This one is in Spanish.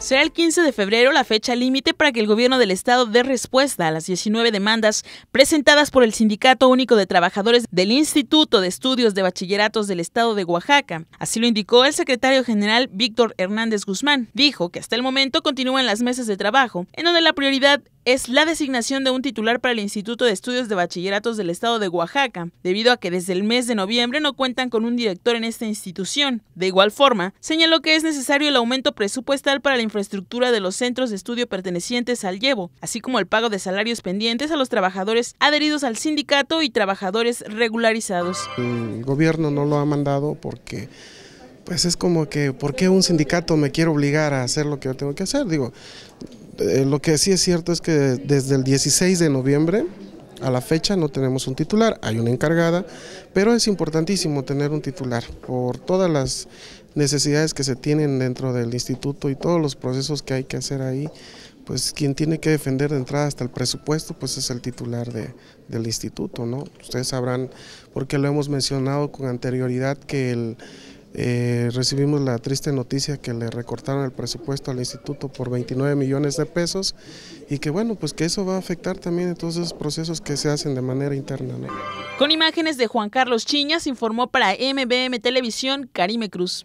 Será el 15 de febrero la fecha límite para que el gobierno del estado dé respuesta a las 19 demandas presentadas por el Sindicato Único de Trabajadores del Instituto de Estudios de Bachilleratos del Estado de Oaxaca. Así lo indicó el secretario general Víctor Hernández Guzmán. Dijo que hasta el momento continúan las mesas de trabajo, en donde la prioridad es la designación de un titular para el Instituto de Estudios de Bachilleratos del Estado de Oaxaca, debido a que desde el mes de noviembre no cuentan con un director en esta institución. De igual forma, señaló que es necesario el aumento presupuestal para la infraestructura de los centros de estudio pertenecientes al llevo, así como el pago de salarios pendientes a los trabajadores adheridos al sindicato y trabajadores regularizados. El gobierno no lo ha mandado porque pues es como que, ¿por qué un sindicato me quiere obligar a hacer lo que yo tengo que hacer? Digo, eh, lo que sí es cierto es que desde el 16 de noviembre a la fecha no tenemos un titular, hay una encargada, pero es importantísimo tener un titular por todas las necesidades que se tienen dentro del instituto y todos los procesos que hay que hacer ahí, pues quien tiene que defender de entrada hasta el presupuesto, pues es el titular de, del instituto, ¿no? Ustedes sabrán, porque lo hemos mencionado con anterioridad, que el eh, recibimos la triste noticia que le recortaron el presupuesto al instituto por 29 millones de pesos y que bueno, pues que eso va a afectar también en todos esos procesos que se hacen de manera interna. Con imágenes de Juan Carlos Chiñas informó para MBM Televisión Karime Cruz.